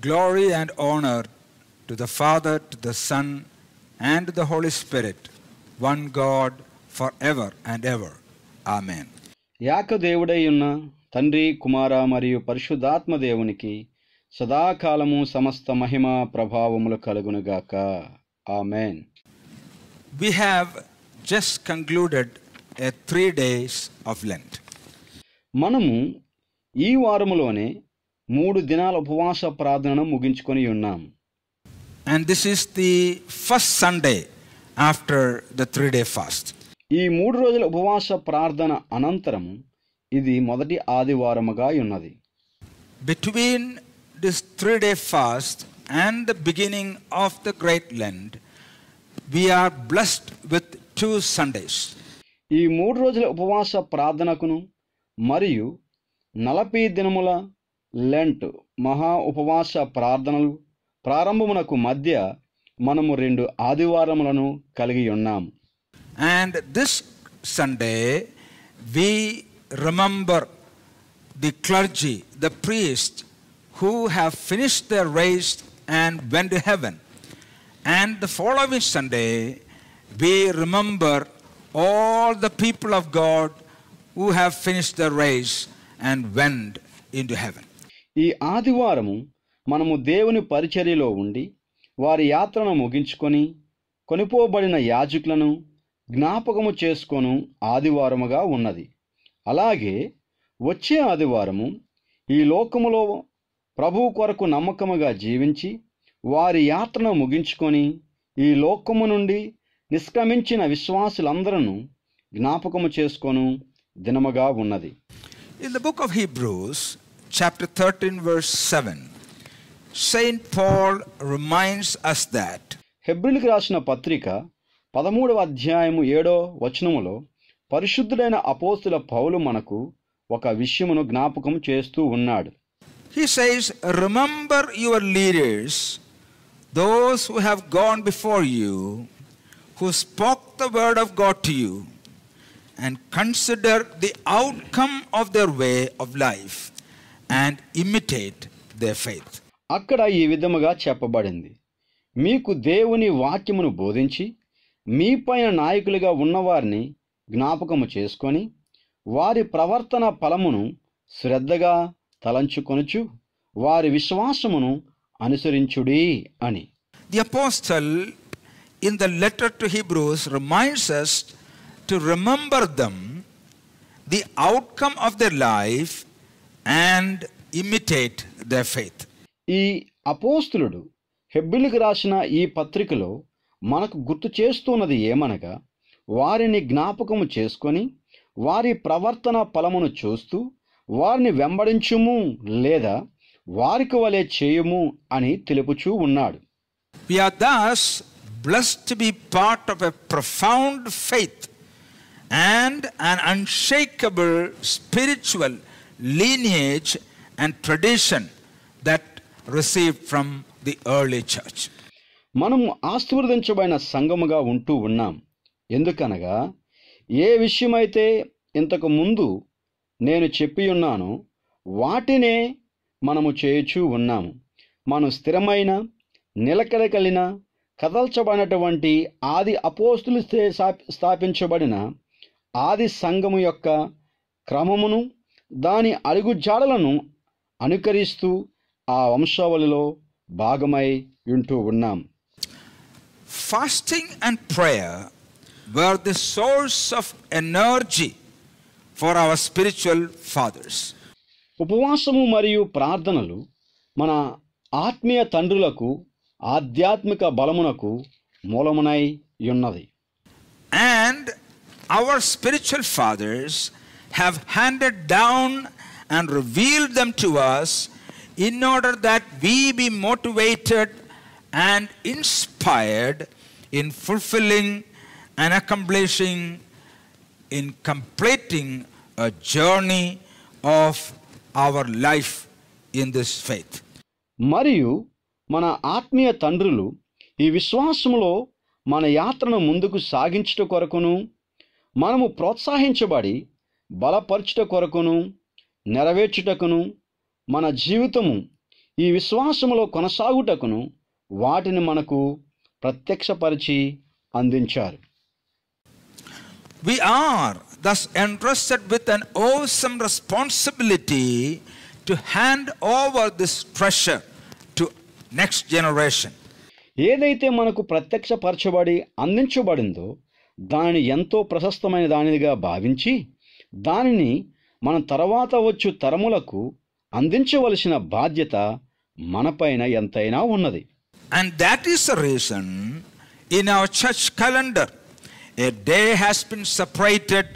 Glory and honor to the Father, to the Son, and to the Holy Spirit, one God, forever and ever. Amen. యాక దేవుడైయున్న తండ్రి కుమార మరియు పరిశుద్ధాత్మ దేవునికి సదాకాలము సమస్త మహిమ ప్రభావములు కలుగునుగాక amen We have just concluded a three days of Lent. మనము ఈ వారములోనే మూడు దినాల ఉపవాస ప్రార్థనను ముగించుకొని ఉన్నాం and this is the first Sunday after the three day fast ఈ మూడు రోజుల ఉపవాస ప్రార్థన అనంతరం ఇది మొదటి ఆదివారముగా ఉన్నది between this three day fast and the beginning of the great Lent we are blessed with two Sundays ఈ మూడు రోజుల ఉపవాస ప్రార్థనకును మరియు నలభై దినముల లెంట్ మహా ఉపవాస ప్రార్థనలు ప్రారంభమునకు మధ్య మనము రెండు ఆదివారములను కలిగి ఉన్నాం and this Sunday we remember the clergy the priest who have finish the race and went to heaven and the following Sunday we remember all the people of God who have finished their race and went into heaven. ఈ ఆదివారము మనము దేవుని పరిచర్యలో ఉండి వారి యాత్రను ముగించుకొని కొనిపోబడిన యాజకులను జ్ఞాపకము చేసుకొను ఆదివారముగా ఉన్నది అలాగే వచ్చే ఆదివారము ఈ లోకములో ప్రభువు కొరకు నమ్మకముగా జీవించి వారి యాత్రను ముగించుకొని ఈ లోకము నుండి నిష్క్రమించిన విశ్వాసులందరూ జ్ఞాపకము చేసుకొను దినముగా ఉన్నది in the book of Hebrews chapter 13, verse 7. Saint Paul reminds us that హెబ్రిల్కి రాసిన పత్రిక పదమూడవ అధ్యాయము ఏడో వచనములో పరిశుద్ధుడైన అపోస్తుల పౌలు మనకు ఒక విషయమును జ్ఞాపకం చేస్తూ ఉన్నాడు He says, remember your leaders, those who have gone before you, who spoke the word of God to you, and consider the outcome of their way of life and imitate their faith. అక్కడ ఈ విధముగా చెప్పబడింది మీకు దేవుని వాక్యమును బోధించి మీపైన నాయకులుగా ఉన్నవారిని జ్ఞాపకము చేసుకొని వారి ప్రవర్తన ఫలమును శ్రద్ధగా తలంచుకొనుచు వారి విశ్వాసమును అనుసరించుడి అని the apostle in the letter to Hebrews reminds us to remember them the outcome of their life and imitate their faith. ఈ అపోస్తులుడు హెబ్బిలికి రాసిన ఈ పత్రికలో మనకు గుర్తు చేస్తున్నది ఏమనగా వారిని జ్ఞాపకము చేసుకొని వారి ప్రవర్తన ఫలమును చూస్తూ వారిని వెంబడించుము లేదా వారికి వలె చేయము అని తెలుపుచూ ఉన్నాడు We are thus blessed to be part of a profound faith and an unshakable spiritual lineage and tradition that received from the early church. మనము ఆస్వర్దించబడిన సంఘముగా ఉంటూ ఉన్నాం ఎందుకనగా ఏ విషయమైతే ఇంతకు ముందు నేను చెప్పి ఉన్నాను వాటినే మనము చేయుచూ ఉన్నాము మనం స్థిరమైన నిలకడ కదల్చబడినటువంటి ఆది అపోస్తులు స్థాపించబడిన ఆది సంఘము యొక్క క్రమమును దాని అడుగుజాడలను అనుకరిస్తూ ఆ వంశావళిలో భాగమై ఉంటూ ఉన్నాం fasting and prayer were the source of energy for our spiritual fathers ఉపవాసము మరియు ప్రార్థనలు మన ఆత్మీయ తండ్రులకు ఆధ్యాత్మిక బలమునకు మూలమునై ఉన్నది and our spiritual fathers have handed down and revealed them to us in order that we be motivated and inspired in fulfilling and accomplishing, in completing a journey of our life in this faith. మరియు మన ఆత్మీయ తండ్రులు ఈ విశ్వాసములో మన యాత్రను ముందుకు సాగించుట కొరకును మనము బలపరచుట కొరకును నెరవేర్చుటకును మన జీవితము ఈ విశ్వాసములో కొనసాగుటకును వాటిని మనకు ప్రత్యక్షపరిచి అందించారు we are thus entrusted with an awesome responsibility to hand over this pressure to next generation ఏదైతే మనకు ప్రత్యక్షపరచబడి అందించబడిందో దానిని ఎంతో ప్రశస్తమైన దానిదిగా భావించి దానిని మనం తర్వాత వచ్చు తరములకు అందించవలసిన బాధ్యత మనపైన ఎంతైనా ఉన్నది and that is the reason in our church calendar a day has been separated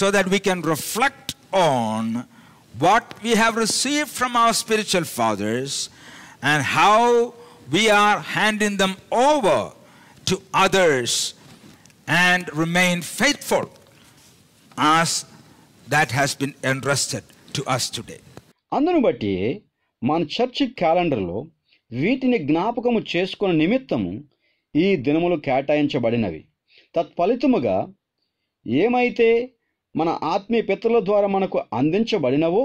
so that we can reflect on what we have receive from our spiritual fathers and how we are handing them over to others and remain faithful as that has been entrusted to us today అందును బట్టి మన church క్యాలెండర్లో వీటిని జ్ఞాపకము చేసుకున్న నిమిత్తము ఈ దినములు కేటాయించబడినవి తత్ఫలితముగా ఏమైతే మన ఆత్మీయ పితరుల ద్వారా మనకు అందించబడినవో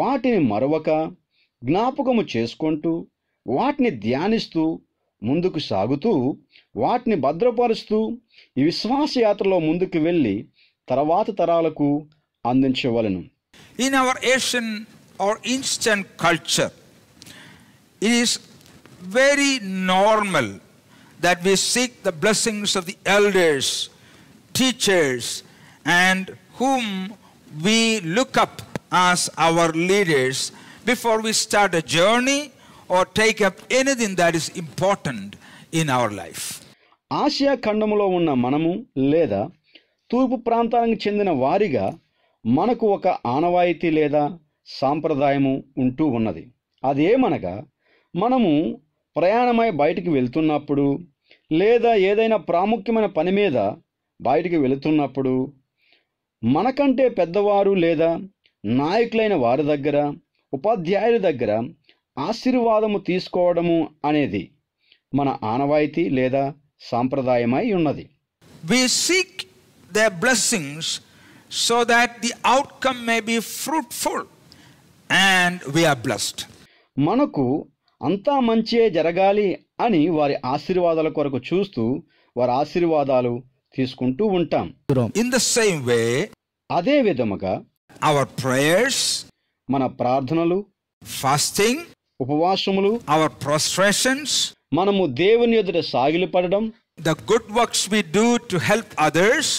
వాటిని మరొక జ్ఞాపకము చేసుకుంటూ వాటిని ధ్యానిస్తూ ముందుకు సాగుతూ వాటిని భద్రపరుస్తూ ఈ విశ్వాసయాత్రలో ముందుకు వెళ్ళి తర్వాత తరాలకు In our Asian or or culture, it is very normal that we seek the blessings of the elders, teachers, and whom we look up as our leaders before we start a journey or take up anything that is important in our life. Asia ఖండములో ఉన్న మనము లేదా తూర్పు ప్రాంతానికి చెందిన వారిగా మనకు ఒక ఆనవాయితీ లేదా సాంప్రదాయము ఉంటూ ఉన్నది అదేమనగా మనము ప్రయాణమై బయటికి వెళ్తున్నప్పుడు లేదా ఏదైనా ప్రాముఖ్యమైన పని మీద బయటికి వెళుతున్నప్పుడు మనకంటే పెద్దవారు లేదా నాయకులైన వారి దగ్గర ఉపాధ్యాయుల దగ్గర ఆశీర్వాదము తీసుకోవడము అనేది మన ఆనవాయితీ లేదా సాంప్రదాయమై ఉన్నది blessings so that the outcome may be fruitful and we are blessed. మనకు అంతా మంచియే జరగాలి అని వారి ఆశీర్వాదాల కొరకు చూస్తూ వారి ఆశీర్వాదాలు తీసుకుంటూ ఉంటాం ఇన్ ద సేమ్ వే అదే విధముగా అవర్ ప్రేయర్స్ మన ప్రార్థనలు ఫాస్టింగ్ ఉపవాసములు అవర్ ప్రొస్ట్రేషన్స్ మనము దేవుని ఎదుట సాగిలిపడడం the good works we do to help others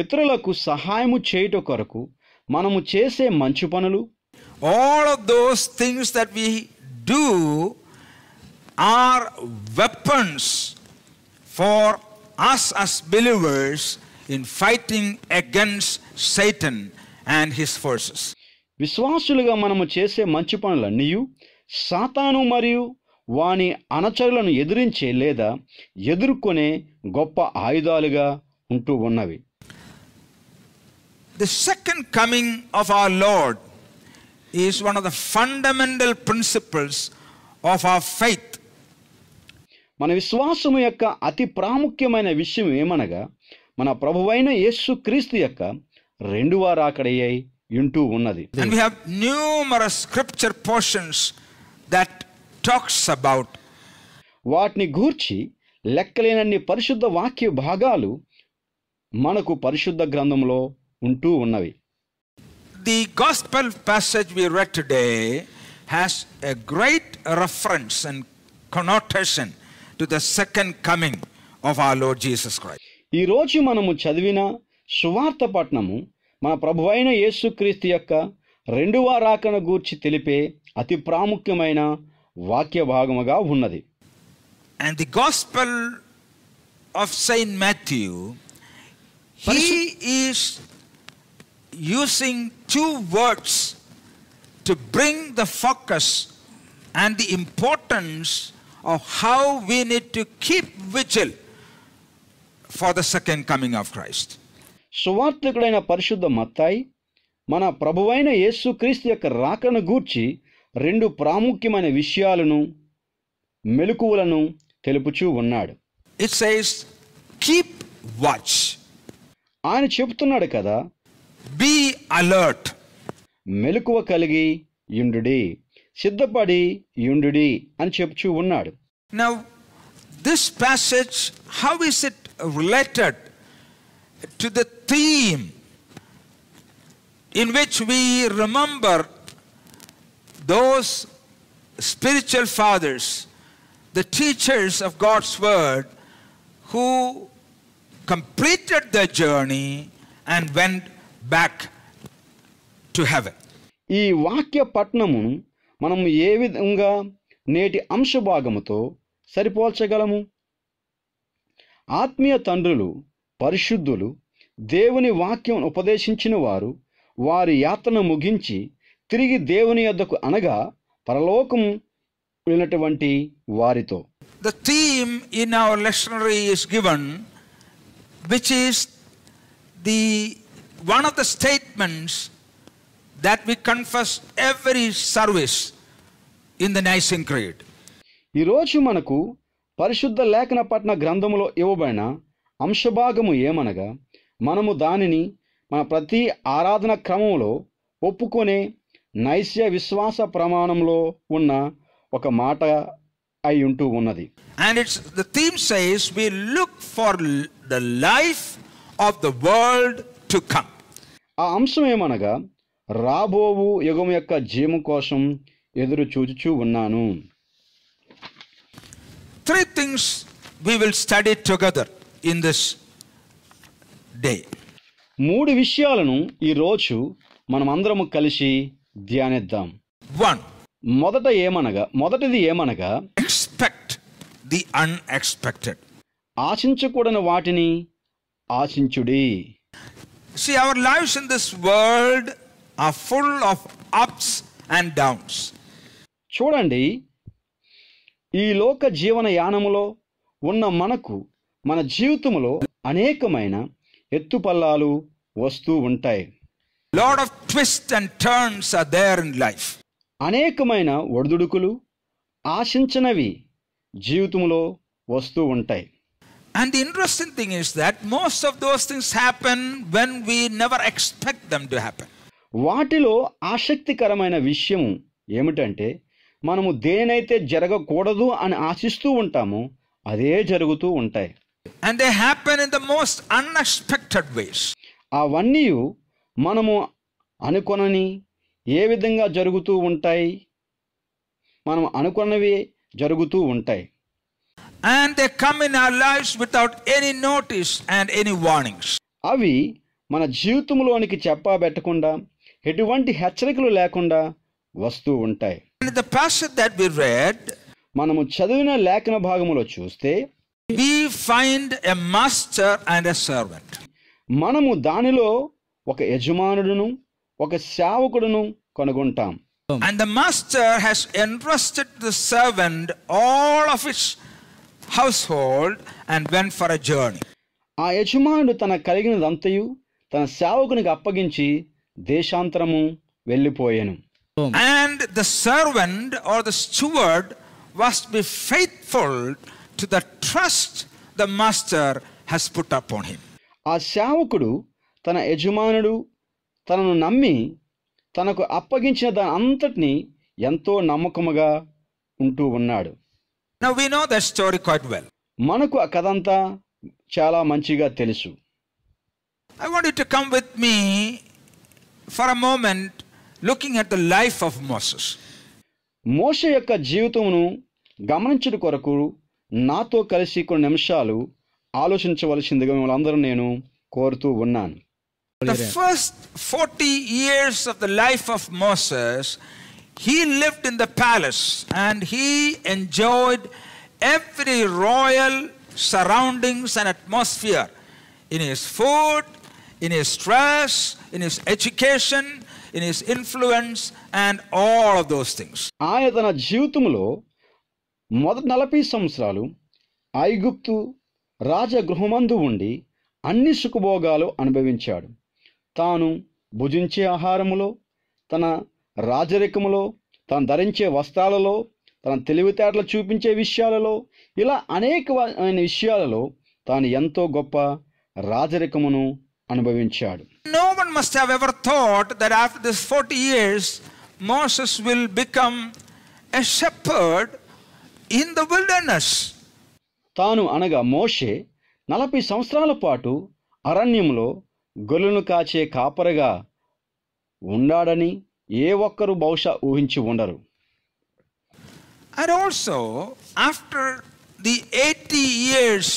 ఇతరులకు సహాయము చేయుట కొరకు మనము చేసే మంచి పనులు all of those things that we do are weapons for us us believers in fighting against Satan and his forces విశ్వాసులుగా మనము చేసే మంచి పనులన్నీ సాతాను మరియు వాని అనచరులను ఎదిరించే లేదా ఎదుర్కొనే గొప్ప ఆయుధాలుగా ఉంటూ ఉన్నవి the second coming of a Lord is one of the fundamental principles of a faith మన విశ్వాసము యొక్క అతి ప్రాముఖ్యమైన విషయం ఏమనగా మన ప్రభువైన యేసు క్రీస్తు యొక్క రెండు వారాకడయ్యాయి ఇంటూ ఉన్నది we have numerous scripture portions that talks about వాటిని గూర్చి లెక్కలేనన్ని పరిశుద్ధ వాక్య భాగాలు మనకు పరిశుద్ధ గ్రంథంలో ఉంటూ ఉన్నవి the gospel passage we read today has a great reference and connotation to the second coming of a Lord Jesus Christ ఈ రోజు మనము చదివిన సువార్త పట్నము మన ప్రభు అయిన యేసుక్రీస్తు యొక్క రెండవ రాకను గూర్చి తెలిపే అతి ప్రాముఖ్యమైన వాక్య భాగముగా ఉన్నది and the gospel of Saint Matthew he is using two words to bring the focus and the importance of how we need to keep vigil for the second coming of Christ సువార్థకుడైన పరిశుద్ధ మత్తాయి మన ప్రభువైన క్రీస్తు యొక్క రాకను గూర్చి రెండు ప్రాముఖ్యమైన విషయాలను మెలకువలను తెలుపుచూ ఉన్నాడు ఇట్స్ సైస్ కీప్ వాచ్ ఆయన చెబుతున్నాడు కదా బీ అలర్ట్ మెలకువ కలిగి యుండుడి సిద్ధపడి యుండుడి అని చెప్తూ ఉన్నాడు now this passage how is it related to the theme in which we remember those spiritual fathers, the teachers of God's word, who completed their journey and went back to heaven ఈ వాక్య పట్టణమును మనం ఏ విధంగా నేటి అంశభాగముతో సరిపోల్చగలము ఆత్మీయ తండ్రులు పరిశుద్ధులు దేవుని వాక్యం ఉపదేశించిన వారు వారి యాత్రను ముగించి తిరిగి దేవుని యొద్దకు అనగా పరలోకం వెళ్ళినటువంటి వారితో the theme in our lectionary is given which is the one of the statements that we confess every service in the Nicene creed ఈరోజు మనకు పరిశుద్ధ లేఖన పట్న గ్రంథములో ఇవ్వబడిన అంశభాగము ఏమనగా మనము దానిని మన ప్రతి ఆరాధన క్రమంలో ఒప్పుకునే నైస్య విశ్వాస ప్రమాణంలో ఉన్న ఒక మాట అయి ఉంటూ ఉన్నది and it's the theme says we look for the life of the world to come ఆ అంశం ఏమనగా రాబోవు యుగం యొక్క జీవం కోసం ఎదురు చూచుచూ ఉన్నాను three things we will study together in this day మూడు విషయాలను ఈరోజు మనం అందరము కలిసి ధ్యానిద్దాం వన్ మొదట ఏమనగా మొదటిది ఏమనగా ఎక్స్పెక్ట్ ది అన్ఎక్స్పెక్టెడ్ ఆశించకూడని వాటిని ఆశించుడి See, our lives in this world are full of ups and downs చూడండి ఈ లోక జీవన యానములో ఉన్న మనకు మన జీవితంలో అనేకమైన ఎత్తుపల్లాలు వస్తూ ఉంటాయి lot of twist and turns are there in life అనేకమైన ఒడిదుడుకులు ఆశించినవి జీవితంలో వస్తూ ఉంటాయి And the interesting thing is that most of those things happen when we never expect them to happen. వాటిలో ఆసక్తికరమైన విషయం ఏమిటంటే మనము దేనైతే జరగకూడదు అని ఆశిస్తూ ఉంటామో అదే జరుగుతూ ఉంటాయి and they happen in the most unexpected ways అవన్నీ మనము అనుకొనని ఏ విధంగా జరుగుతూ ఉంటాయి మనం అనుకున్నవి జరుగుతూ ఉంటాయి and they come in our lives without any notice and any warnings అవి మన జీవితంలోనికి చెప్పా పెట్టకుండా ఎటువంటి హెచ్చరికలు లేకుండా వస్తూ ఉంటాయి the passage that we read మనము చదివిన లేఖన భాగములో చూస్తే we find a master and a servant మనము దానిలో ఒక యజమానుడును ఒక సేవకుడును కనుగొంటాం and the master has entrusted the servant all of its household and went for a journey. ఆ యజమానుడు తన కలిగినదంతయు తన సేవకునికి అప్పగించి దేశాంతరము వెళ్ళిపోయాను And the servant or the steward must be faithful to the trust the master has put upon him. ఆ సేవకుడు తన యజమానుడు తనను నమ్మి తనకు అప్పగించిన దాని అంతటిని ఎంతో నమ్మకముగా ఉంటూ ఉన్నాడు now we know that story quite well. మనకు ఆ కథ అంతా చాలా మంచిగా తెలుసు I want you to come with me for a moment looking at the life of Moses. మోషే యొక్క జీవితమును గమనించడం కొరకు నాతో కలిసి కొన్ని నిమిషాలు ఆలోచించవలసిందిగా మిమ్మల్ని నేను కోరుతూ ఉన్నాను The first 40 years of the life of Moses He lived in the palace and he enjoyed every royal surroundings and atmosphere in his food, in his dress, in his education, in his influence, and all of those things. ఆయన తన జీవితంలో మొదటి నలభై సంవత్సరాలు ఐగుప్తు రాజగృహమందు ఉండి అన్ని సుఖభోగాలు అనుభవించాడు తాను భుజించే ఆహారములో తన రాజరికములో తను ధరించే వస్త్రాలలో తన తెలివితేటలు చూపించే విషయాలలో ఇలా అనేక విషయాలలో తాను ఎంతో గొప్ప రాజరికమును అనుభవించాడు no one must have ever thought that after this forty years Moses will become a shepherd in the wilderness తాను అనగా మోషే నలభై సంవత్సరాల పాటు అరణ్యంలో గొల్లును కాచే కాపరగా ఉండాడని ఏ ఒక్కరు బహుశా ఊహించి ఉండరు and also after the eighty years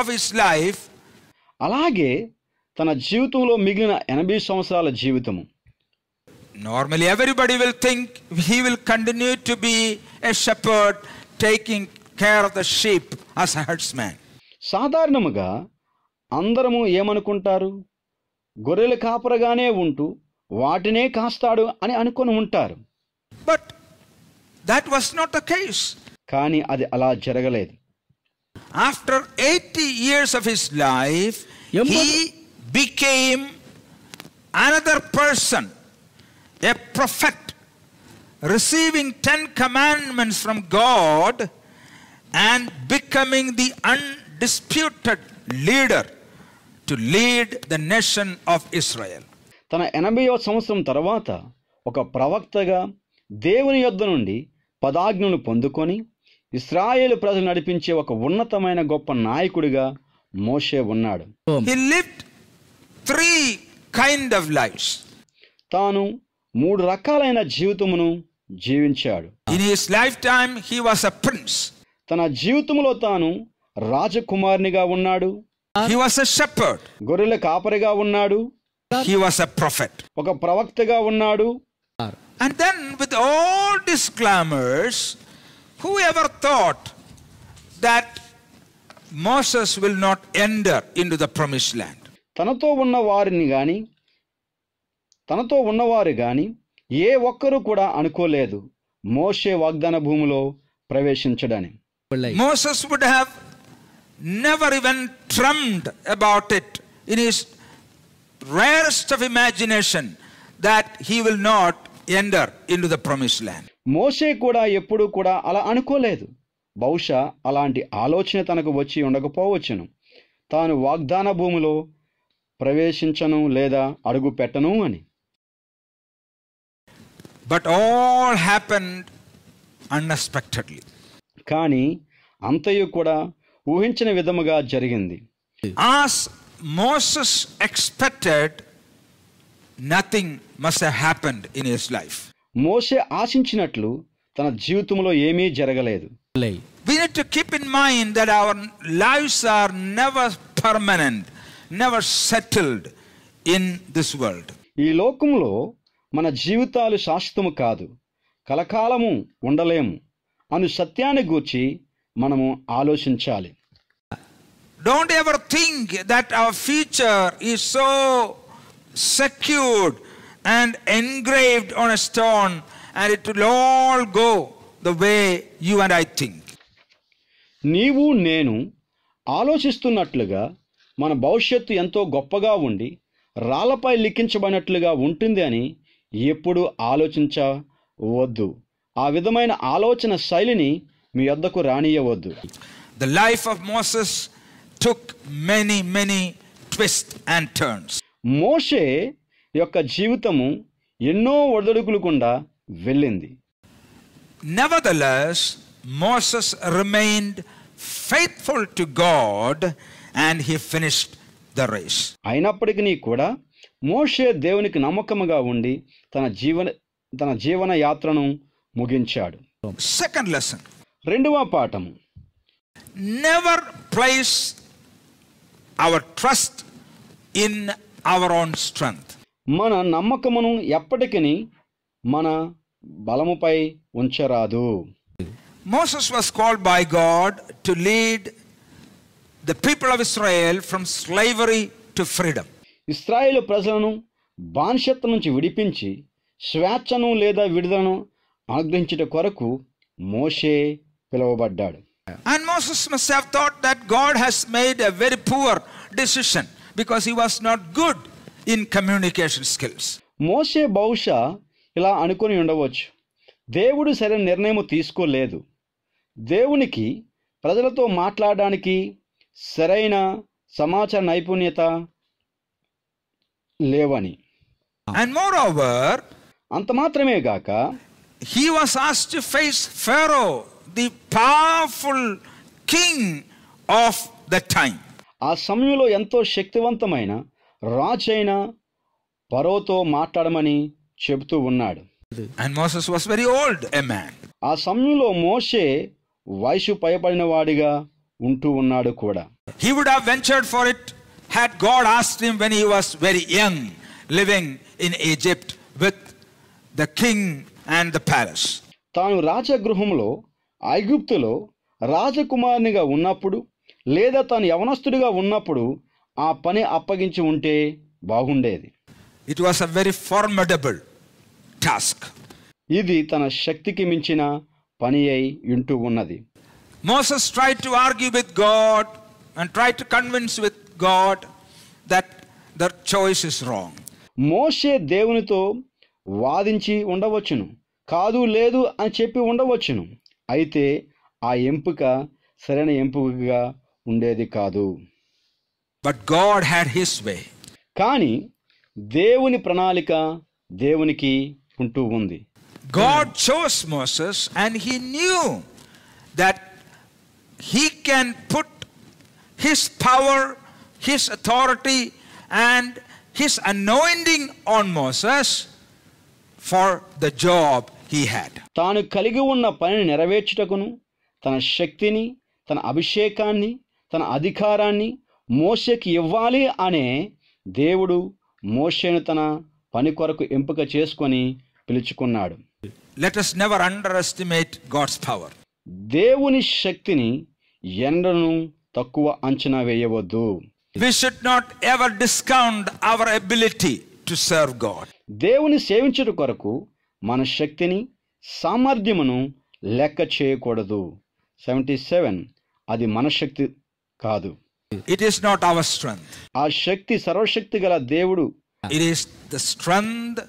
of his life అలాగే తన జీవితంలో మిగిలిన ఎనభై సంవత్సరాల జీవితము normal everybody will think he will continue to be a shepherd taking care of the sheep as herdsman సాధారణముగా అందరము ఏమనుకుంటారు గొర్రెల కాపరగానే ఉంటూ వాటినే కాస్తాడు అని అనుకుని ఉంటారు but that was not the case కానీ అది అలా జరగలేదు after eighty years of his life he became another person a prophet receiving ten commandments from God and becoming the undisputed leader to lead the nation of Israel తన ఎనభైవ సంవత్సరం తర్వాత ఒక ప్రవక్తగా దేవుని యొద్ద నుండి పదాజ్ఞను పొందుకొని ఇస్రాయేల్ ప్రజలు నడిపించే ఒక ఉన్నతమైన గొప్ప నాయకుడిగా మోషే ఉన్నాడు త్రీ కైండ్ ఆఫ్ లైఫ్ తాను మూడు రకాలైన జీవితమును జీవించాడు తన జీవితంలో తాను రాజకుమారునిగా ఉన్నాడు గొర్రెల కాపరిగా ఉన్నాడు he was a prophet and then with all these clamors ever thought that Moses will not enter into the promised land తనతో ఉన్న వారిని గాని తనతో ఉన్నవారు గాని ఏ ఒక్కరు కూడా అనుకోలేదు మోషే వాగ్దాన భూమిలో ప్రవేశించడని Moses would have never even dreamed about it in his rarest of imagination that he will not enter into the promised land మోషే కూడా ఎప్పుడూ కూడా అలా అనుకోలేదు బహుశా అలాంటి ఆలోచన తనకు వచ్చి ఉండకపోవచ్చును తాను వాగ్దాన భూమిలో ప్రవేశించను లేదా అడుగు పెట్టను అని బట్ ఆల్ హ్యాపెండ్ అన్ఎక్స్పెక్టెడ్లీ కానీ అంతయు కూడా ఊహించిన విధముగా జరిగింది as Moses expected nothing must happened in his life మోసే ఆశించినట్లు తన జీవితంలో ఏమీ జరగలేదు we need to keep in mind that our lives are never permanent never settled in this world ఈ లోకంలో మన జీవితాలు శాశ్వతము కాదు కలకాలము ఉండలేము అను సత్యాన్ని గూర్చి మనము ఆలోచించాలి Don't ever think that our future is so secured and engraved on a stone and it will all go the way you and I think. Nivu Nenu Aloshistunatlaga Manabaushetu Yanto Gopaga Wundi Ralapai Likinchabanatlaga Wuntindani Yepudu Alochincha Vodu Avidamain Alochina Silini Miyadaku Rani Yavodu. The life of Moses. took many, many twists and turns. మోషే యొక్క జీవితము ఎన్నో ఒడిదుడుకులకుండా వెళ్ళింది Nevertheless, Moses remained faithful to God and he finished the race. అయినప్పటికీ కూడా మోషే దేవునికి నమ్మకముగా ఉండి తన జీవన తన జీవన యాత్రను ముగించాడు సెకండ్ లెసన్ రెండవ పాఠము never place our trust in our own strength. మన నమ్మకమును ఎప్పటికీ మన బలముపై ఉంచరాదు Moses was called by God to lead the people of Israel from slavery to freedom Israel ప్రజలను బానిసత్వం నుంచి విడిపించి స్వేచ్ఛను లేదా విడుదలను ఆగ్రహించుట కొరకు మోషే పిలువబడ్డాడు and Moses must have thought that God has made a very poor decision because he was not good in communication skills. మోషే బహుశా ఇలా అనుకుని ఉండవచ్చు దేవుడు సరైన నిర్ణయం తీసుకోలేదు దేవునికి ప్రజలతో మాట్లాడడానికి సరైన సమాచార నైపుణ్యత లేవని అండ్ మోర్ ఓవర్ అంత మాత్రమే గాక he was asked to face Pharaoh the powerful king of the time ఆ సమయంలో ఎంతో శక్తివంతమైన రాజైన పరోతో మాట్లాడమని చెబుతూ ఉన్నాడు and Moses was very old a man ఆ సమయంలో మోషే వయసు పైబడిన వాడిగా ఉంటూ ఉన్నాడు కూడా he would have ventured for it had God asked him when he was very young living in Egypt with the king and the palace తాను రాజగృహంలో ఐగుప్తులో రాజకుమారునిగా ఉన్నప్పుడు లేదా తను యవనస్తుడిగా ఉన్నప్పుడు ఆ పని అప్పగించి ఉంటే బాగుండేది it was a very formidable task ఇది తన శక్తికి మించిన పని అయి ఉంటూ ఉన్నది Moses try to argue with God and try to convince with God that the choice is wrong మోషే దేవునితో వాదించి ఉండవచ్చును కాదు లేదు అని చెప్పి ఉండవచ్చును అయితే ఆ ఎంపిక సరైన ఎంపికగా ఉండేది కాదు but God had his way కానీ దేవుని ప్రణాళిక దేవునికి ఉంటూ ఉంది God chose Moses and he knew that he can put his power his authority and his anointing on Moses for the job he had తాను కలిగి ఉన్న పనిని నెరవేర్చుటకును తన శక్తిని తన అభిషేకాన్ని తన అధికారాన్ని మోసకి ఇవ్వాలి అనే దేవుడు మోషేను తన పని కొరకు ఎంపిక చేసుకొని పిలుచుకున్నాడు let us never underestimate God's power దేవుని శక్తిని ఎండను తక్కువ అంచనా వేయవద్దు we should not ever discount our ability to serve God దేవుని సేవించుట కొరకు మన శక్తిని సామర్థ్యమును లెక్క చేయకూడదు సెవెంటీ సెవెన్ అది మన శక్తి కాదు ఇట్ ఈస్ నాట్ అవర్ స్ట్రెంగ్ ఆ శక్తి సర్వశక్తి గల దేవుడు it is the strength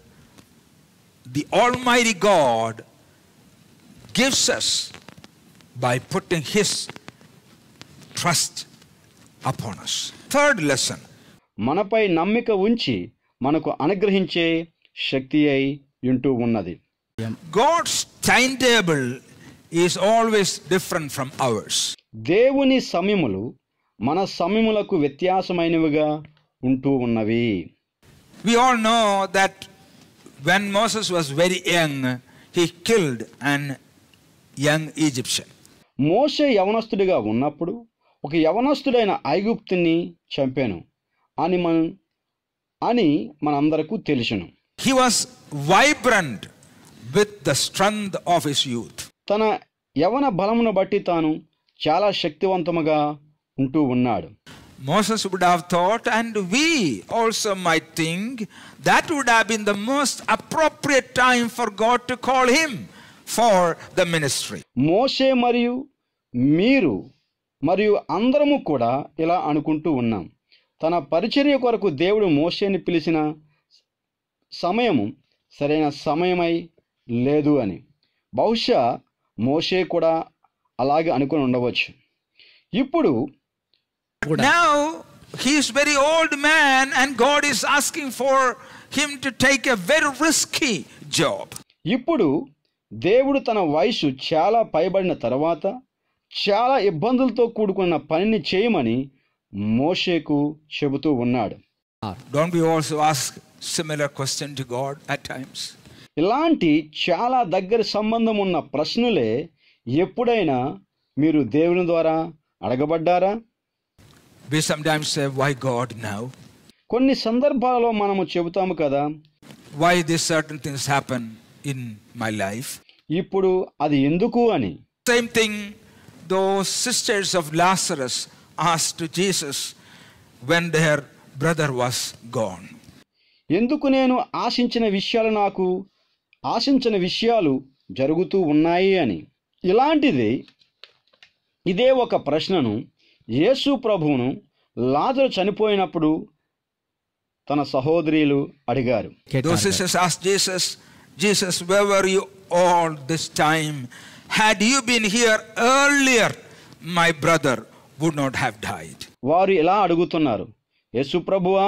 the almighty God gives us by putting his trust upon us third lesson మనపై నమ్మిక ఉంచి మనకు అనుగ్రహించే శక్తి అయి వింటూ ఉన్నది God's time table is always different from ours దేవుని సమయములు మన సమయములకు వ్యత్యాసమైనవిగా ఉంటూ ఉన్నవి we all know that when Moses was very young he killed and young Egyptian మోసే యవనస్తుడిగా ఉన్నప్పుడు ఒక యవనస్తుడైన ఐగుప్తుని చంపాను అని మనం అని మనందరకు తెలిసినాం He was vibrant with the strength of his youth. తన యవన బలమును బట్టి తాను చాలా శక్తివంతముగా ఉంటూ ఉన్నాడు Moses would have thought, and we also might think, that would have been the most appropriate time for God to call him for the ministry. Moshe Mariu Miru, మరియు అందరము ila Anukuntu అనుకుంటూ Tana తన పరిచర్య కొరకు ni మోషేని సమయము సరైన సమయమై లేదు అని బహుశా మోషే కూడా అలాగే అనుకుని ఉండవచ్చు ఇప్పుడు he is very old man and God is asking for him to take a very risky job ఇప్పుడు దేవుడు తన వయసు చాలా పైబడిన తర్వాత చాలా ఇబ్బందులతో కూడుకున్న పనిని చేయమని మోషేకు చెబుతూ ఉన్నాడు don't be also ask similar question to God at times? ఇలాంటి చాలా దగ్గర సంబంధం ఉన్న ప్రశ్నలే ఎప్పుడైనా మీరు దేవుని ద్వారా అడగబడ్డారా we sometimes say why god now కొన్ని సందర్భాలలో మనము చెబుతాము కదా why these certain things happen in my life ఇప్పుడు అది ఎందుకు అని same thing those sisters of lazarus asked jesus when their brother was gone ఎందుకు నేను ఆశించిన విషయాలు నాకు ఆశించిన విషయాలు జరుగుతూ ఉన్నాయి అని ఇలాంటిది ఇదే ఒక ప్రశ్నను యేసు ప్రభువును లాజరు చనిపోయినప్పుడు తన సహోదరులు అడిగారు Jesus all this time had here my brother would not have died వారు ఇలా అడుగుతున్నారు యేసు ప్రభువా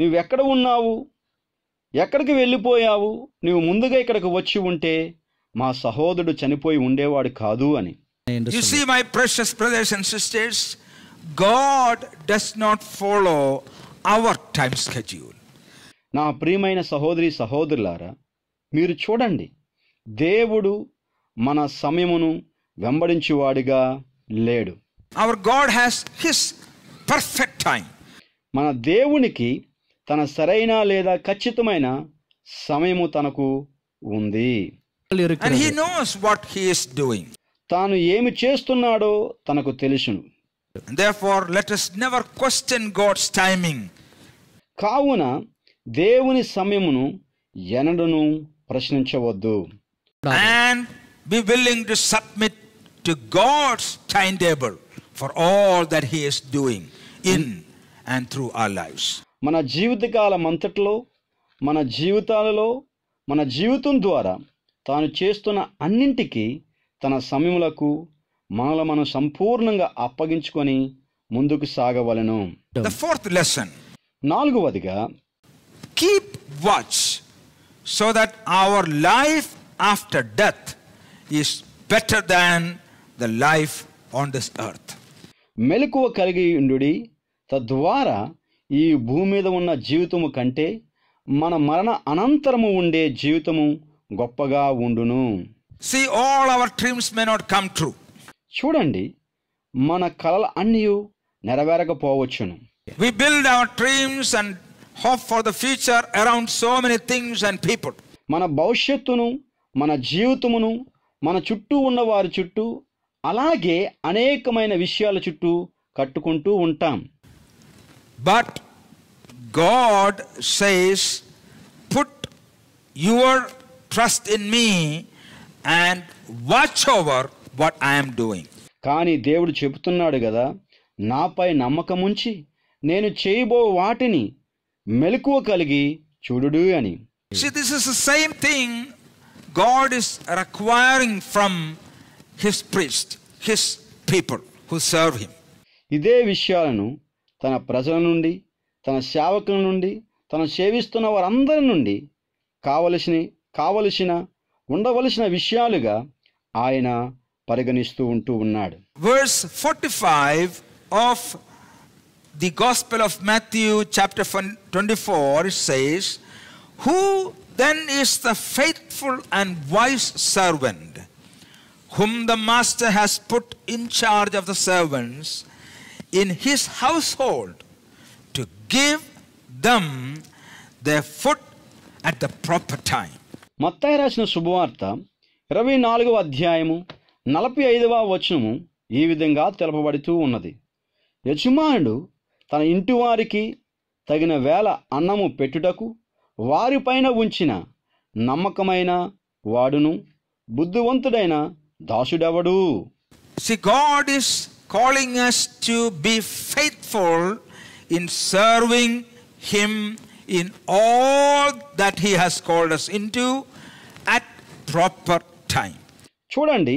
నువ్వెక్కడ ఉన్నావు ఎక్కడికి వెళ్ళిపోయావు నువ్వు ముందుగా ఇక్కడికి వచ్చి ఉంటే మా సహోదరుడు చనిపోయి ఉండేవాడు కాదు అని see my precious sisters God does not follow our time schedule నా ప్రియమైన సహోదరి సహోదరులారా మీరు చూడండి దేవుడు మన సమయమును వెంబడించువాడిగా లేడు our God has his perfect time మన దేవునికి తన సరైన లేదా ఖచ్చితమైన సమయము తనకు ఉంది తాను ఏమి చేస్తున్నాడో తనకు తెలుసును కావున దేవుని సమయమును ఎనడను ప్రశ్నించవద్దు for all doing in and through our life మన జీవితకాలం అంతట్లో మన జీవితాలలో మన జీవితం ద్వారా తాను చేస్తున్న అన్నింటికి తన సమయములకు మనలో మనం సంపూర్ణంగా అప్పగించుకొని ముందుకు సాగవలను ఫోర్త్ లెసన్ నాలుగవదిగా keep watch so that our life after death is better than the life on this earth మెలకువ కలిగి ఉండు తద్వారా ఈ భూమి మీద ఉన్న జీవితము కంటే మన మరణ అనంతరము ఉండే జీవితము గొప్పగా ఉండును see all our dreams may not come true చూడండి మన కలలు అన్నీ నెరవేరకపోవచ్చును we build our dreams and hope for the future around so many things and people మన భవిష్యత్తును మన జీవితమును మన చుట్టూ ఉన్న వారి చుట్టూ అలాగే అనేకమైన విషయాల చుట్టూ కట్టుకుంటూ ఉంటాం But God says, put your trust in me and watch over what I am doing. కానీ దేవుడు చెబుతున్నాడు కదా నాపై నమ్మకముంచి నేను చేయబో వాటిని మెలకువ కలిగి చూడు అని See, this is the same thing God is requiring from His priests, His people who serve Him. ఇదే విషయాలను తన ప్రజల నుండి తన సేవకుల నుండి తను సేవిస్తున్న వారందరి నుండి కావలసిన కావలసిన ఉండవలసిన విషయాలుగా ఆయన పరిగణిస్తూ ఉంటూ ఉన్నాడు verse forty five of the gospel of Matthew chapter twenty four says who then is the faithful and wise servant whom the master has put in charge of the servants in his household to give them their food at the proper time. మత్తాయి రాసిన శుభవార్త ఇరవై నాలుగవ అధ్యాయము నలభై ఐదవ వచనము ఈ విధంగా తెలపబడుతూ ఉన్నది యజమానుడు తన ఇంటి వారికి తగిన వేళ అన్నము పెట్టుటకు వారిపైన ఉంచిన నమ్మకమైన వాడును బుద్ధివంతుడైన దాసుడెవడు see God is calling us to be faithful in serving Him in all that He has called us into at proper time. చూడండి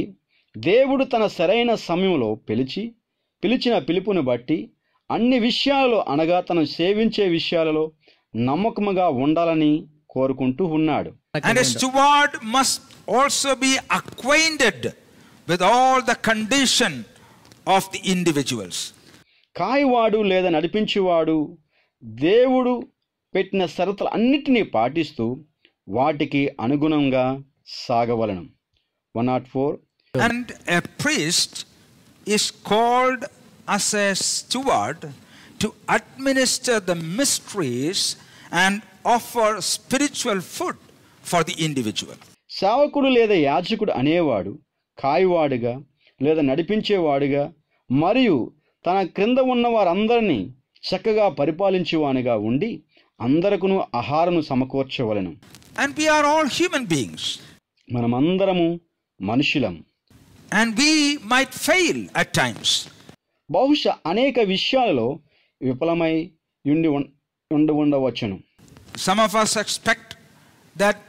దేవుడు తన సరైన సమయంలో పిలిచి పిలిచిన పిలుపుని బట్టి అన్ని అనగా తను సేవించే విషయాలలో నమ్మకముగా ఉండాలని కోరుకుంటూ ఉన్నాడు And a steward must also be acquainted with all the condition of the individuals కాయవాడు లేదా నడిపించేవాడు దేవుడు పెట్టిన షరతులు అన్నిటినీ పాటిస్తూ వాటికి అనుగుణంగా సాగవలను one not four and a priest is called as a steward to administer the mysteries and offer spiritual food for the individual సేవకుడు లేదా యాజకుడు అనేవాడు కాయవాడుగా లేదా నడిపించేవాడిగా మరియు తన క్రింద ఉన్న వారందరినీ చక్కగా పరిపాలించేవానిగా ఉండి అందరకును ఆహారం సమకూర్చవలను and we are all human beings మనమందరము మనుషులం and we might fail at times బహుశా అనేక విషయాలలో విఫలమై ఉండి ఉండి ఉండవచ్చును some of us expect that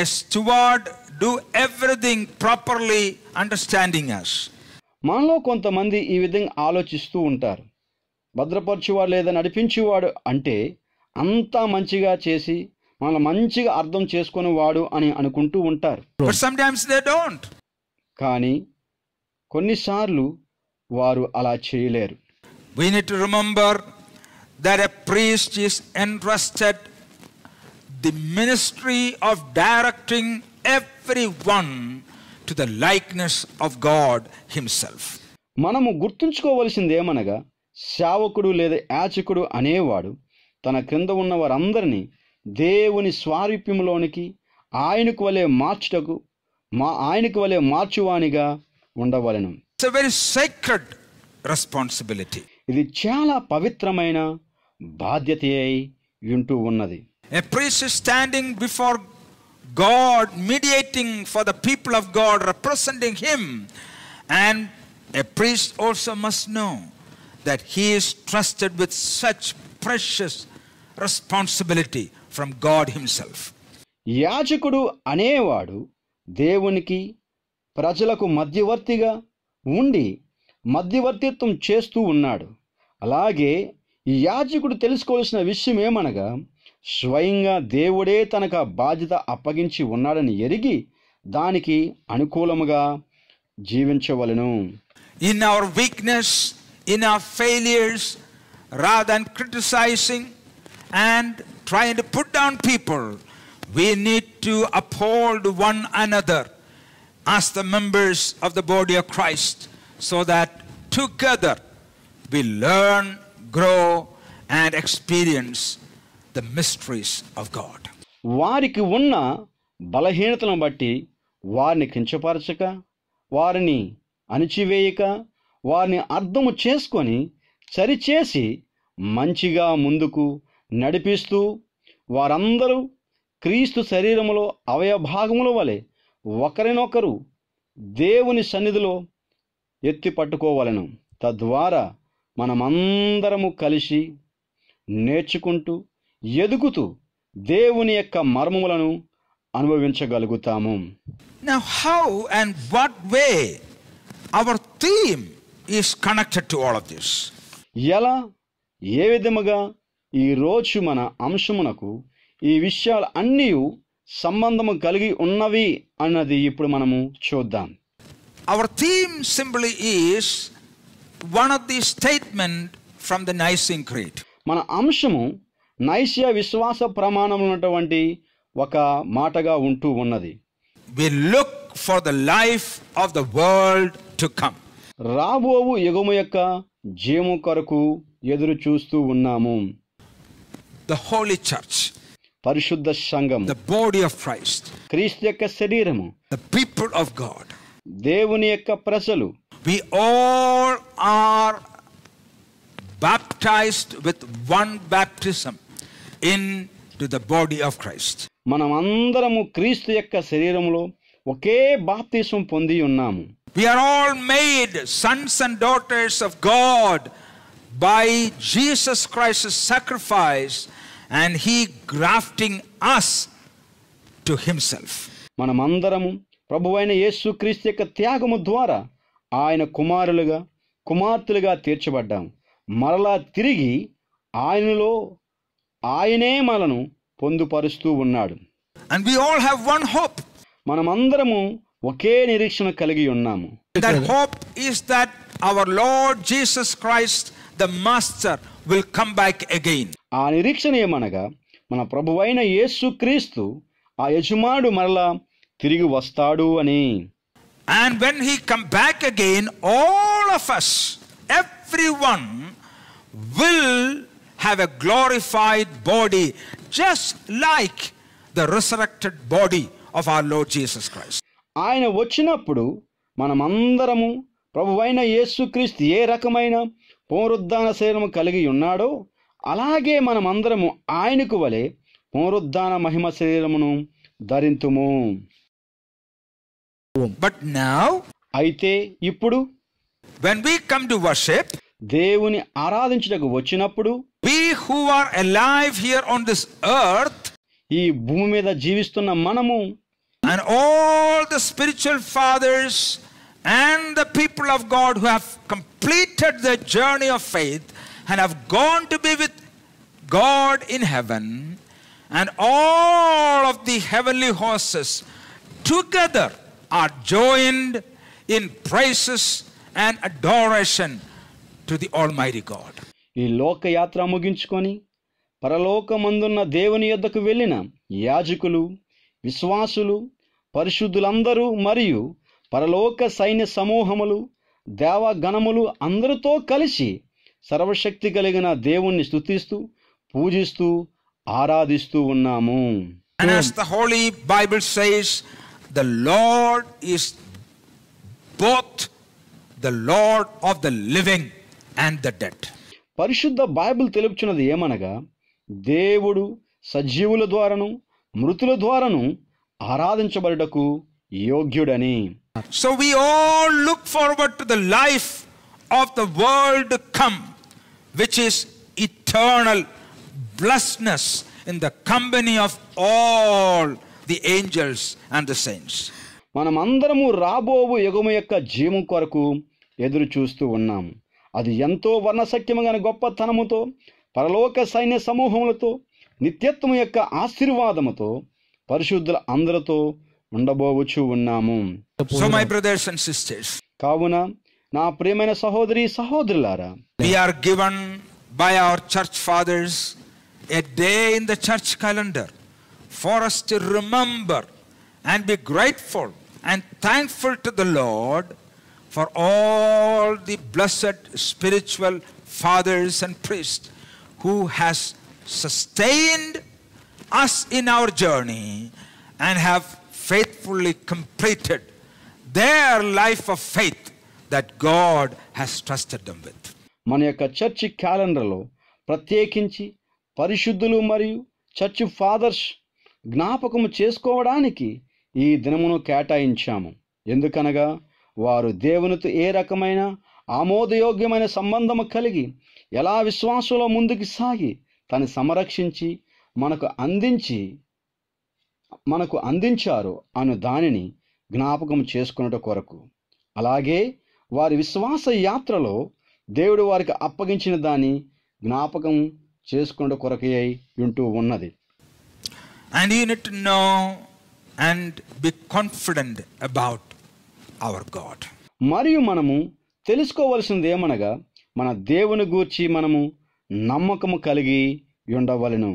a steward do everything properly understanding us మనలో కొంతమంది ఈ విధంగా ఆలోచిస్తూ ఉంటారు భద్రపరచువాడు లేదా నడిపించేవాడు అంటే అంతా మంచిగా చేసి మనల్ని మంచిగా అర్థం చేసుకునేవాడు అని అనుకుంటూ ఉంటారు కానీ కొన్నిసార్లు వారు అలా చేయలేరు we need to remember that a priest is entrusted the ministry of directing everyone to the likeness of God Himself. మనము గుర్తుంచుకోవలసింది ఏమనగా శావకుడు లేదా యాచకుడు అనేవాడు తన క్రింద ఉన్న వారందరినీ దేవుని స్వారూప్యంలోనికి ఆయనకు వలె మార్చుటకు మా ఆయనకు వలె మార్చువానిగా ఉండవలను ఇట్స్ వెరీ సీక్రెట్ రెస్పాన్సిబిలిటీ ఇది చాలా పవిత్రమైన బాధ్యత అయి ఉంటూ ఉన్నది a priest standing before God mediating for the people of God representing him and a priest also must know that he is trusted with such precious responsibility from God himself యాజకుడు అనేవాడు దేవునికి ప్రజలకు మధ్యవర్తిగా ఉండి మధ్యవర్తిత్వం చేస్తూ ఉన్నాడు అలాగే ఈ యాజకుడు తెలుసుకోవాల్సిన విషయం ఏమనగా స్వయంగా దేవుడే తనకు in బాధ్యత అప్పగించి ఉన్నాడని ఎరిగి దానికి అనుకూలముగా జీవించవలను in our weakness in our failures criticising and to put down people we need to uphold one another as the members of the body of Christ so that together we learn, grow, and experience the of God వారికి ఉన్న బలహీనతను బట్టి వారిని కించపరచక వారిని అణిచివేయక వారిని అర్థము చేసుకొని సరిచేసి మంచిగా ముందుకు నడిపిస్తూ వారందరూ క్రీస్తు శరీరములో అవయభాగముల వలె ఒకరినొకరు దేవుని సన్నిధిలో ఎత్తి పట్టుకోవాలను తద్వారా మనమందరము కలిసి నేర్చుకుంటూ ఎదుగుతూ దేవుని యొక్క మర్మములను అనుభవించగలుగుతాము how and and way our theme is is to all of this ఎలా ఏ విధముగా ఈరోజు మన అంశమునకు ఈ విషయాలు అన్నీ సంబంధము కలిగి ఉన్నవి అన్నది ఇప్పుడు మనము చూద్దాం our theme simple is one of the statement from the Nicene Creed మన అంశము నైశ్య విశ్వాస ప్రమాణం ఉన్నటువంటి ఒక మాటగా ఉంటూ ఉన్నది we look for the life of the world to come రాబోవు యుగము యొక్క జీవము కొరకు ఎదురు చూస్తూ ఉన్నాము ద హోలీ చర్చ్ పరిశుద్ధ సంఘం ద బాడీ ఆఫ్ క్రైస్ట్ క్రీస్తు యొక్క శరీరము ద పీపుల్ ఆఫ్ గాడ్ దేవుని యొక్క ప్రజలు we all are baptised with one baptism into the body of Christ. మనమందరము క్రీస్తు యొక్క ఒకే బాప్తీసం పొంది ఉన్నాము We are all made sons and daughters of God by Jesus Christ's sacrifice and he grafting us to himself. మనమందరము ప్రభువైన యేసుక్రీస్తు యొక్క త్యాగము ద్వారా ఆయన కుమారులుగా కుమార్తెలుగా తీర్చబడ్డాం మరలా తిరిగి ఆయనలో ఆయనే మనను పొందుపరుస్తూ ఉన్నాడు and we all have one hope మనమందరము ఒకే నిరీక్షణ కలిగి ఉన్నాము that hope is that our Lord Jesus Christ the master will come back again ఆ నిరీక్షణ ఏమనగా మన ప్రభువైన యేసుక్రీస్తు ఆ యజమానుడు మరలా తిరిగి వస్తాడు అని and when he come back again all of us every one will have a glorified body, just like the resurrected body of our Lord Jesus Christ. ఆయన వచ్చినప్పుడు మనమందరము ప్రభువైన యేసుక్రీస్తు ఏ రకమైన పునరుద్ధాన శరీరము కలిగి ఉన్నాడో అలాగే మనమందరము ఆయనకు వలె పునరుద్ధాన మహిమ శరీరమును ధరింతుము బట్ నౌ అయితే ఇప్పుడు when we come to worship we who are alive here on this earth ఈ భూమి మీద జీవిస్తున్న మనము and all the spiritual fathers and the people of god who have completed the journey of faith and have gone to be with god in heaven and all of the heavenly horses together are joined in praises and adoration to the almighty God ఈ లోకయాత్ర ముగించుకొని పరలోకమందున్న దేవుని యొద్దకు వెళ్ళిన యాజకులు విశ్వాసులు పరిశుద్ధులందరూ మరియు పరలోక సైన్య సమూహములు దేవగణములు అందరితో కలిసి సర్వశక్తి కలిగిన దేవుణ్ణి స్థుతిస్తూ పూజిస్తూ ఆరాధిస్తూ ఉన్నాము And as the Holy Bible says, the the is and the dead. పరిశుద్ధ బైబిల్ తెలుపుచున్నది ఏమనగా దేవుడు సజీవుల ద్వారాను మృతుల ద్వారాను ఆరాధించబడుటకు యోగ్యుడని so we all look forward to the life of the world come which is eternal blessedness in the company of all the angels and the saints మనమందరము రాబోవు యుగము యొక్క జీవం కొరకు ఎదురు చూస్తూ ఉన్నాము అది ఎంతో వర్ణశక్యమైన గొప్పతనముతో పరలోక సైన్య సమూహములతో నిత్యత్వం యొక్క ఆశీర్వాదముతో పరిశుద్ధుల అందరితో ఉండబోవచ్చు ఉన్నాము so my brothers and sisters కావున నా ప్రియమైన సహోదరి సహోదరులారా we are given by our church fathers a day in the church calendar for us to remember and be grateful and thankful to the Lord for all the blessed spiritual fathers and priests who has sustained us in our journey and have faithfully completed their life of faith that God has trusted them with. మన యొక్క church క్యాలెండర్లో ప్రత్యేకించి పరిశుద్ధులు మరియు church fathers జ్ఞాపకము చేసుకోవడానికి ఈ దినమును కేటాయించాము ఎందుకనగా వారు దేవునితో ఏ రకమైన ఆమోదయోగ్యమైన సంబంధము కలిగి ఎలా విశ్వాసంలో ముందుకు సాగి తను సంరక్షించి మనకు అందించి మనకు అందించారు అను దానిని జ్ఞాపకం చేసుకున్నట కొరకు అలాగే వారి విశ్వాస యాత్రలో దేవుడు వారికి అప్పగించిన దాన్ని జ్ఞాపకం చేసుకున్న అయి ఉంటూ ఉన్నది and you know and be confident about our God మరియు మనము తెలుసుకోవలసింది ఏమనగా మన దేవుని గూర్చి మనము నమ్మకము కలిగి ఉండవలను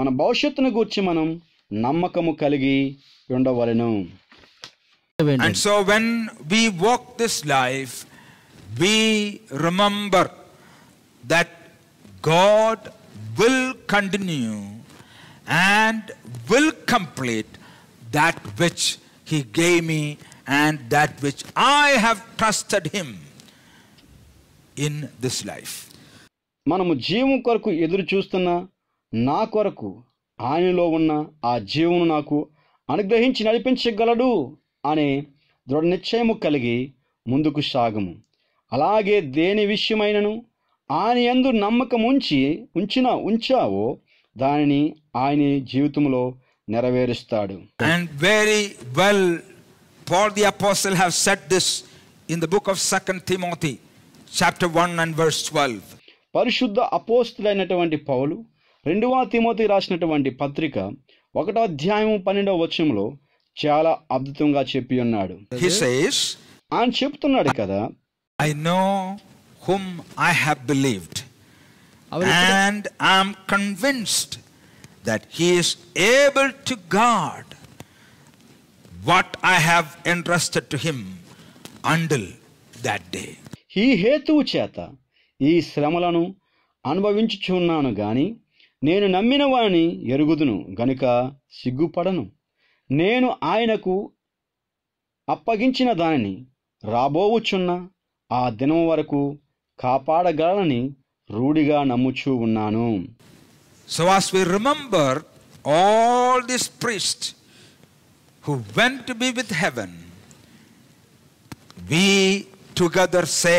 మన భవిష్యత్తును గూర్చి మనం నమ్మకము కలిగి ఉండవలను so when we walk this life we remember that God will continue and will complete that which he gave me and that which I have trusted him in this life. మనము జీవం కొరకు ఎదురు చూస్తున్న నా కొరకు ఆయనలో ఉన్న ఆ జీవను నాకు అనుగ్రహించి నడిపించగలడు అనే దృఢ నిశ్చయము కలిగి ముందుకు సాగము అలాగే దేని విషయమైనను ఆయన ఎందు నమ్మకం ఉంచి ఉంచిన ఉంచావో దానిని ఆయన జీవితంలో నెరవేరుస్తాడు and very well Paul the apostle have set this in the book of second Timothy chapter 1 and verse 12 పరిశుద్ధ అయినటువంటి పౌలు రెండవ తిమోతి రాసినటువంటి పత్రిక ఒకటో అధ్యాయం పన్నెండవ వచనంలో చాలా అద్భుతంగా చెప్పి ఉన్నాడు ఆయన చెప్తున్నాడు కదా I know whom I have believed And I'm convinced that he is able to guard what I have entrusted to him until that day. ఈ హేతువు చేత ఈ శ్రమలను అనుభవించుచున్నాను కానీ నేను నమ్మిన వాని ఎరుగుదును గనుక సిగ్గుపడను నేను ఆయనకు అప్పగించిన దానిని రాబోవుచున్న ఆ దినం వరకు కాపాడగలనని రూఢిగా నమ్ముచూ ఉన్నాను so as we remember all this priest who went to be with heaven we together say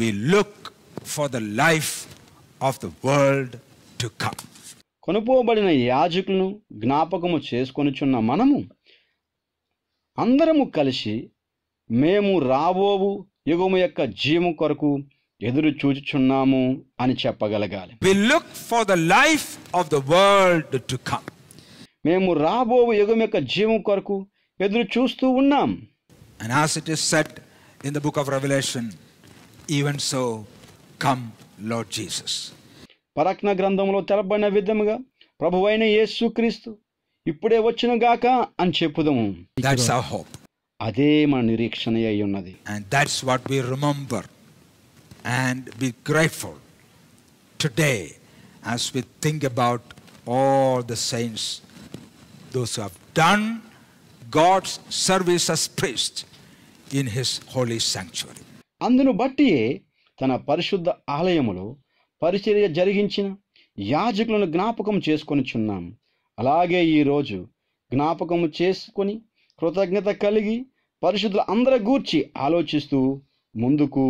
we look for the life of the world to come కొనుపోబడిన యాజకులను జ్ఞాపకము చేసుకొనిచున్న మనము అందరము కలిసి మేము రాబోవు యుగము యొక్క జీవం కొరకు ఎదురు చూచుచున్నాము అని చెప్పగలగాలి we look for the life of the world to come మేము రాబో యుగం యొక్క జీవం కొరకు ఎదురు చూస్తూ ఉన్నాం and as it is set in the book of revelation even so come lord Jesus పరక్న గ్రంథంలో తెలబడిన విధముగా ప్రభువైన యేసు యేసుక్రీస్తు ఇప్పుడే వచ్చిన గాక అని చెప్పుదాము దట్స్ అవర్ హోప్ అదే మన నిరీక్షణ అయి ఉన్నది and that's what we remember and be grateful today as we think about all the saints, those who have done God's service as priests in His holy sanctuary. అందును బట్టియే తన పరిశుద్ధ ఆలయములో పరిచర్య జరిగించిన యాజకులను జ్ఞాపకం చేసుకొని చేసుకొనిచున్నాం అలాగే ఈరోజు జ్ఞాపకము చేసుకొని కృతజ్ఞత కలిగి పరిశుద్ధులు అందరి గూర్చి ఆలోచిస్తూ ముందుకు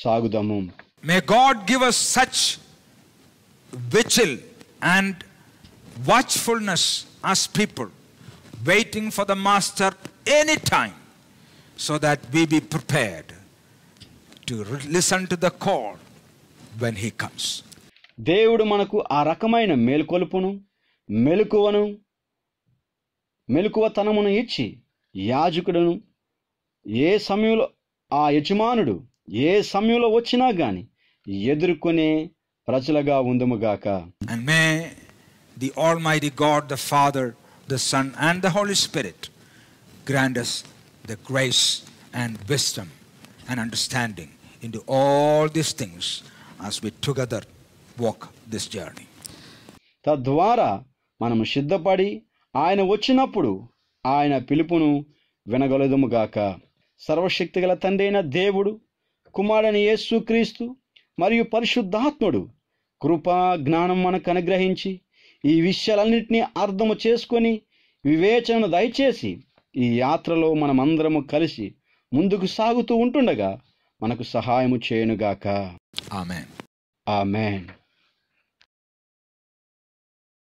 సాగుదాము may God give us such vigil and watchfulness us people waiting for the master any time so that we be prepared to listen to the call when he comes దేవుడు మనకు ఆ రకమైన మేలుకొలుపును మెలకువను మెలకువతనమును ఇచ్చి యాజకుడును ఏ సమయంలో ఆ యజమానుడు ఏ సమయంలో వచ్చినా గాని ఎదుర్కొనే ప్రజలుగా ఉందముగాక and may the almighty God the Father the Son and the Holy Spirit grants the grace and wisdom and understanding into all this things as we together walk this journey తద్వారా మనం సిద్ధపడి ఆయన వచ్చినప్పుడు ఆయన పిలుపును వినగలదుముగాక గల తండ్రి అయిన దేవుడు కుమారుని యేసుక్రీస్తు మరియు పరిశుద్ధాత్ముడు కృపా జ్ఞానం మనకు అనుగ్రహించి ఈ విషయాలన్నింటినీ అర్థము చేసుకొని వివేచనను దయచేసి ఈ యాత్రలో మనమందరము కలిసి ముందుకు సాగుతూ ఉంటుండగా మనకు సహాయము చేయనుగాక ఆమె ఆమెన్